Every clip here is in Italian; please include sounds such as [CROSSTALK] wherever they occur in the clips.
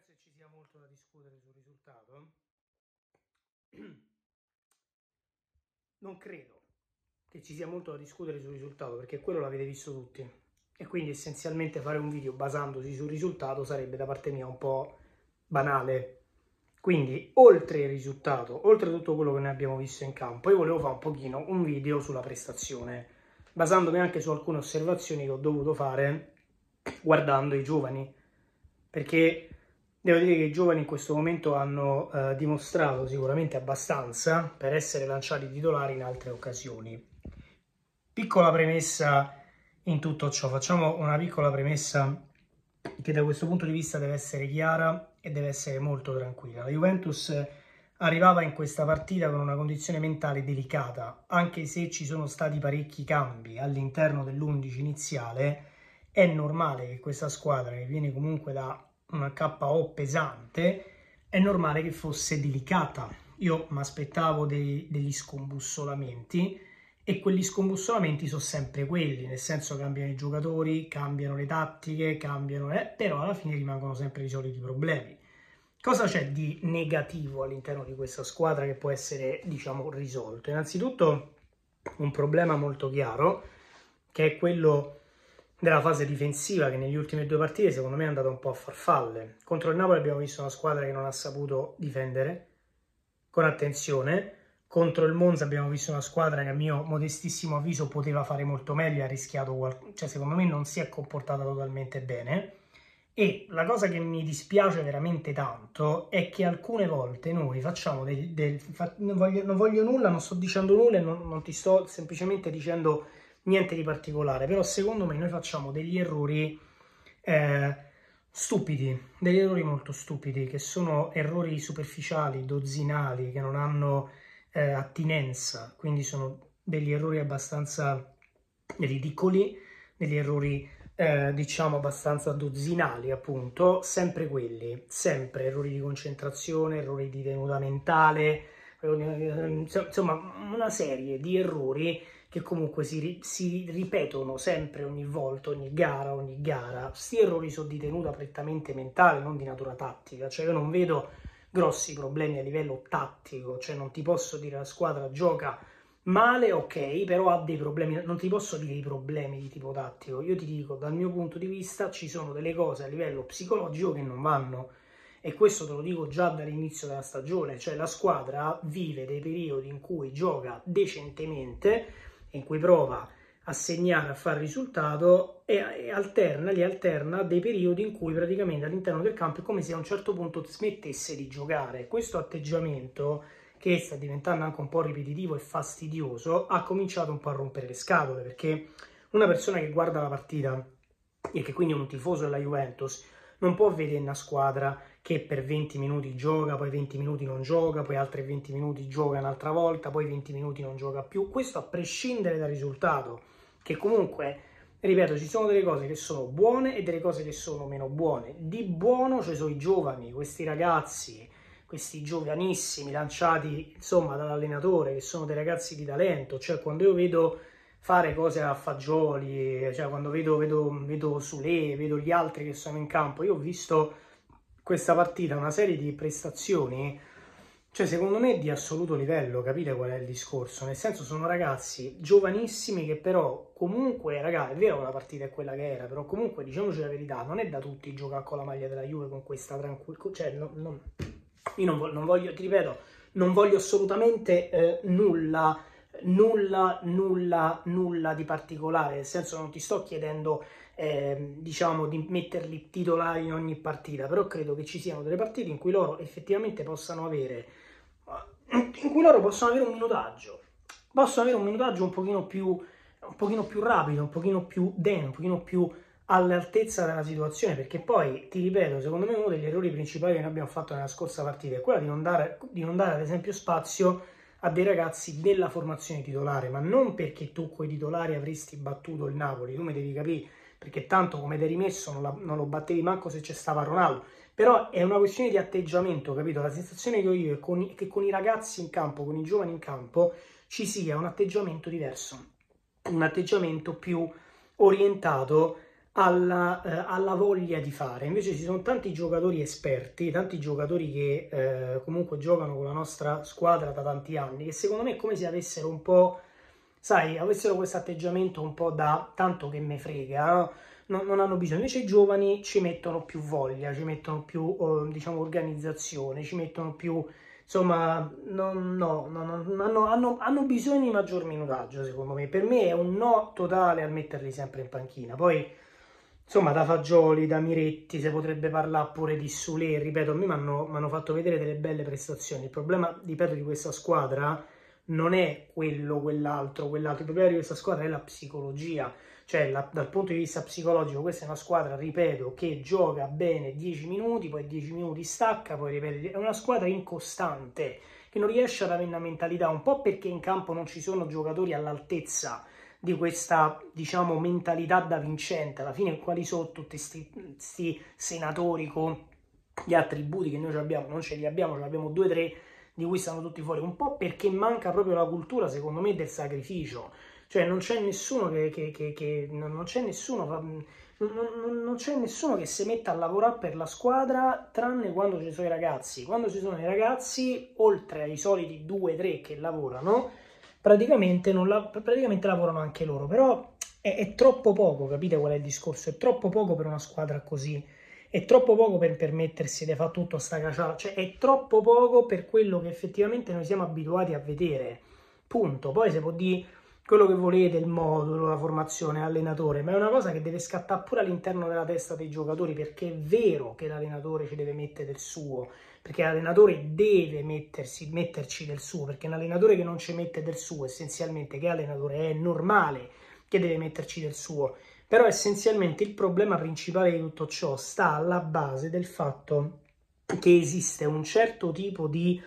penso che ci sia molto da discutere sul risultato. Non credo che ci sia molto da discutere sul risultato perché quello l'avete visto tutti e quindi essenzialmente fare un video basandosi sul risultato sarebbe da parte mia un po' banale. Quindi oltre il risultato, oltre tutto quello che noi abbiamo visto in campo, io volevo fare un pochino un video sulla prestazione, basandomi anche su alcune osservazioni che ho dovuto fare guardando i giovani perché Devo dire che i giovani in questo momento hanno eh, dimostrato sicuramente abbastanza per essere lanciati titolari in altre occasioni. Piccola premessa in tutto ciò, facciamo una piccola premessa che da questo punto di vista deve essere chiara e deve essere molto tranquilla. La Juventus arrivava in questa partita con una condizione mentale delicata, anche se ci sono stati parecchi cambi all'interno dell'11 iniziale, è normale che questa squadra che viene comunque da una KO pesante, è normale che fosse delicata. Io mi aspettavo degli scombussolamenti e quegli scombussolamenti sono sempre quelli, nel senso cambiano i giocatori, cambiano le tattiche, cambiano, eh, però alla fine rimangono sempre i soliti problemi. Cosa c'è di negativo all'interno di questa squadra che può essere, diciamo, risolto? Innanzitutto un problema molto chiaro che è quello della fase difensiva che negli ultimi due partite secondo me è andata un po' a farfalle. Contro il Napoli abbiamo visto una squadra che non ha saputo difendere con attenzione, contro il Monza abbiamo visto una squadra che a mio modestissimo avviso poteva fare molto meglio, ha rischiato qualcosa, cioè secondo me non si è comportata totalmente bene e la cosa che mi dispiace veramente tanto è che alcune volte noi facciamo del... del fa non, voglio, non, voglio, nulla, non sto dicendo nulla, non, non ti sto semplicemente dicendo niente di particolare, però secondo me noi facciamo degli errori eh, stupidi, degli errori molto stupidi, che sono errori superficiali, dozzinali, che non hanno eh, attinenza, quindi sono degli errori abbastanza ridicoli, degli errori eh, diciamo abbastanza dozzinali appunto, sempre quelli, sempre errori di concentrazione, errori di tenuta mentale, eh, insomma una serie di errori che comunque si, si ripetono sempre ogni volta, ogni gara, ogni gara. Sti errori sono di tenuta prettamente mentale, non di natura tattica. Cioè io non vedo grossi problemi a livello tattico, cioè non ti posso dire la squadra gioca male, ok, però ha dei problemi, non ti posso dire i problemi di tipo tattico. Io ti dico, dal mio punto di vista ci sono delle cose a livello psicologico che non vanno e questo te lo dico già dall'inizio della stagione, cioè la squadra vive dei periodi in cui gioca decentemente in cui prova a segnare, a fare risultato e, e alterna, li alterna dei periodi in cui praticamente all'interno del campo è come se a un certo punto smettesse di giocare. Questo atteggiamento che sta diventando anche un po' ripetitivo e fastidioso, ha cominciato un po' a rompere le scatole perché una persona che guarda la partita e che quindi è un tifoso della Juventus non può vedere una squadra che per 20 minuti gioca, poi 20 minuti non gioca, poi altri 20 minuti gioca un'altra volta, poi 20 minuti non gioca più. Questo a prescindere dal risultato, che comunque, ripeto, ci sono delle cose che sono buone e delle cose che sono meno buone. Di buono ci sono i giovani, questi ragazzi, questi giovanissimi lanciati insomma dall'allenatore, che sono dei ragazzi di talento, cioè quando io vedo fare cose a fagioli, cioè quando vedo, vedo, vedo Sule, vedo gli altri che sono in campo, io ho visto questa partita una serie di prestazioni, cioè secondo me di assoluto livello, capite qual è il discorso? Nel senso sono ragazzi giovanissimi che però comunque, raga, è vero la partita è quella che era, però comunque diciamoci la verità, non è da tutti giocare con la maglia della Juve con questa tranquillità, cioè non, no, io non voglio, non voglio, ti ripeto, non voglio assolutamente eh, nulla nulla, nulla, nulla di particolare, nel senso non ti sto chiedendo eh, diciamo di metterli titolari in ogni partita, però credo che ci siano delle partite in cui loro effettivamente possano avere eh, in cui loro possono avere un minutaggio, possono avere un minutaggio un pochino più, un pochino più rapido, un pochino più denso, un pochino più all'altezza della situazione, perché poi, ti ripeto, secondo me uno degli errori principali che noi abbiamo fatto nella scorsa partita è quello di non dare, di non dare ad esempio spazio a dei ragazzi della formazione titolare, ma non perché tu coi titolari avresti battuto il Napoli, tu mi devi capire, perché tanto come ti hai rimesso non, la, non, lo battevi manco se c'è stava Ronaldo, però è una questione di atteggiamento, capito? La sensazione che ho io è con, che con i ragazzi in campo, con i giovani in campo, ci sia un atteggiamento diverso, un atteggiamento più orientato alla, eh, alla, voglia di fare. Invece ci sono tanti giocatori esperti, tanti giocatori che eh, comunque giocano con la nostra squadra da tanti anni, che secondo me è come se avessero un po', sai, avessero questo atteggiamento un po' da tanto che me frega, no? non, non, hanno bisogno. Invece i giovani ci mettono più voglia, ci mettono più, eh, diciamo, organizzazione, ci mettono più... Insomma, non, no, no, hanno, hanno, hanno bisogno di maggior minutaggio, secondo me. Per me è un no totale a metterli sempre in panchina. Poi insomma da Fagioli, da Miretti, se potrebbe parlare pure di Sule, ripeto, a me mi hanno fatto vedere delle belle prestazioni. Il problema, ripeto, di questa squadra non è quello, quell'altro, quell'altro, il problema di questa squadra è la psicologia, cioè la, dal punto di vista psicologico questa è una squadra, ripeto, che gioca bene 10 minuti, poi 10 minuti stacca, poi ripeto, è una squadra incostante, che non riesce ad avere una mentalità, un po' perché in campo non ci sono giocatori all'altezza, di questa, diciamo, mentalità da vincente. Alla fine quali sono tutti questi senatori con gli attributi che noi abbiamo? Non ce li abbiamo, ce ne abbiamo due o tre di cui stanno tutti fuori, un po' perché manca proprio la cultura, secondo me, del sacrificio. Cioè non c'è nessuno che, che, che, che non c'è nessuno non, c'è nessuno che si metta a lavorare per la squadra tranne quando ci sono i ragazzi. Quando ci sono i ragazzi, oltre ai soliti 2-3 che lavorano, praticamente, la, praticamente lavorano anche loro, però è, è, troppo poco, capite qual è il discorso? È troppo poco per una squadra così, è troppo poco per permettersi di fare tutto sta caciara, cioè è troppo poco per quello che effettivamente noi siamo abituati a vedere, punto. Poi se può dire quello che volete, il modulo, la formazione, l'allenatore, ma è una cosa che deve scattare pure all'interno della testa dei giocatori perché è vero che l'allenatore ci deve mettere del suo, perché l'allenatore deve mettersi, metterci del suo, perché un allenatore che non ci mette del suo, essenzialmente che allenatore è normale che deve metterci del suo, però essenzialmente il problema principale di tutto ciò sta alla base del fatto che esiste un certo tipo di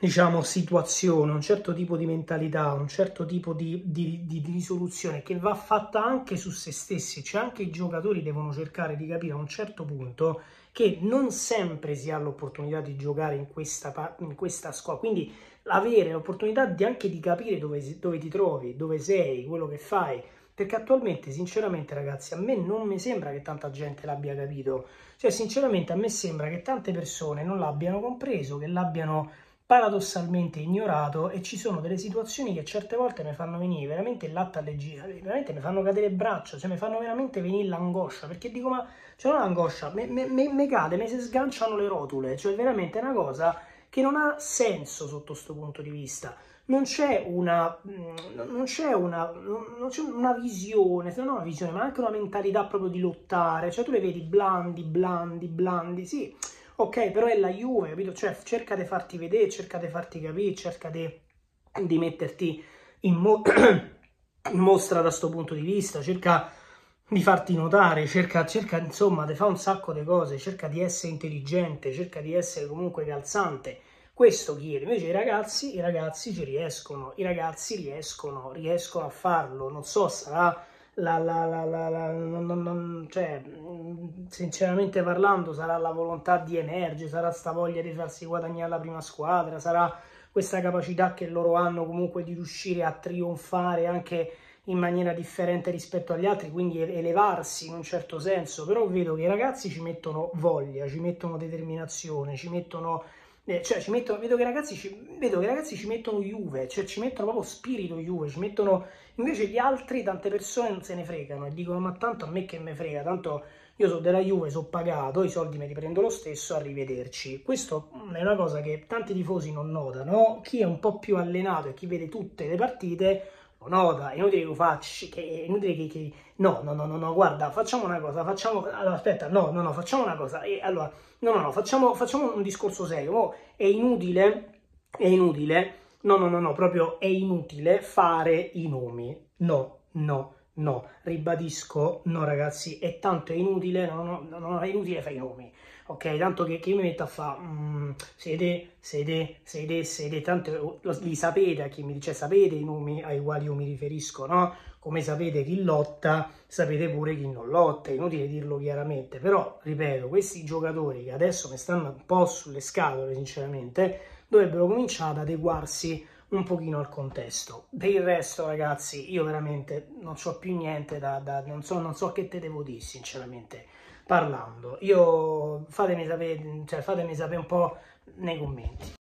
diciamo, situazione, un certo tipo di mentalità, un certo tipo di, di, di, di, risoluzione che va fatta anche su se stessi, cioè anche i giocatori devono cercare di capire a un certo punto che non sempre si ha l'opportunità di giocare in questa, in questa squadra, quindi avere l'opportunità di anche di capire dove, dove ti trovi, dove sei, quello che fai, perché attualmente sinceramente ragazzi a me non mi sembra che tanta gente l'abbia capito, cioè sinceramente a me sembra che tante persone non l'abbiano compreso, che l'abbiano paradossalmente ignorato e ci sono delle situazioni che certe volte mi fanno venire veramente il latte alle gira, veramente mi fanno cadere il braccio, cioè mi fanno veramente venire l'angoscia, perché dico ma, cioè un'angoscia, mi cade, mi si sganciano le rotule, cioè veramente è una cosa che non ha senso sotto questo punto di vista. Non c'è, una, mm, non, c'è una, non c'è una, visione, se non una visione, ma anche una mentalità proprio di lottare, cioè tu le vedi blandi, blandi, blandi, sì, ok, però è la Juve, capito? Cioè, cerca di farti vedere, cerca di farti capire, cerca di, metterti in, mo- [CLEARS THROAT] in mostra da questo punto di vista, cerca di farti notare, cerca, cerca insomma di fare un sacco di cose, cerca di essere intelligente, cerca di essere comunque calzante. Questo chiede, invece i ragazzi, i ragazzi ci riescono, i ragazzi riescono, riescono a farlo, non so, sarà la, la, la, non, non, cioè, sinceramente parlando, sarà la volontà di emergere, sarà sta voglia di farsi guadagnare la prima squadra, sarà questa capacità che loro hanno comunque di riuscire a trionfare anche in maniera differente rispetto agli altri, quindi elevarsi in un certo senso, però vedo che i ragazzi ci mettono voglia, ci mettono determinazione, ci mettono eh, cioè ci mettono, vedo che, ragazzi ci, vedo che i ragazzi ci mettono Juve, cioè ci mettono proprio spirito Juve, ci mettono, invece gli altri tante persone non se ne fregano e dicono ma tanto a me che me frega, tanto io sono della Juve, sono pagato, i soldi me li prendo lo stesso, arrivederci. Questo mm, è una cosa che tanti tifosi non notano, chi è un po' più allenato e chi vede tutte le partite Onoda, inutile che lo facci, che, inutile che, che... No, no, no, no, no, guarda, facciamo una cosa, facciamo... Allora, aspetta, no, no, no, facciamo una cosa, e, allora, no, no, no, facciamo, facciamo un discorso serio, oh, è inutile, è inutile, no, no, no, no, proprio è inutile fare i nomi, no, no, No, ribadisco, no ragazzi, è tanto inutile, no, no, no, è inutile fare i nomi, ok? Tanto che, che io mi metto a fare mm, sede, sede, sede, sede, tanto oh, lo, li sapete a chi mi dice, sapete i nomi ai quali io mi riferisco, no? Come sapete chi lotta, sapete pure chi non lotta, è inutile dirlo chiaramente, però, ripeto, questi giocatori che adesso mi stanno un po' sulle scatole, sinceramente, dovrebbero cominciare ad adeguarsi un pochino al contesto. Per il resto, ragazzi, io veramente non so più niente da... da non, so, non so che te devo dire, sinceramente, parlando. Io fatemi sapere, cioè, fatemi sapere un po' nei commenti.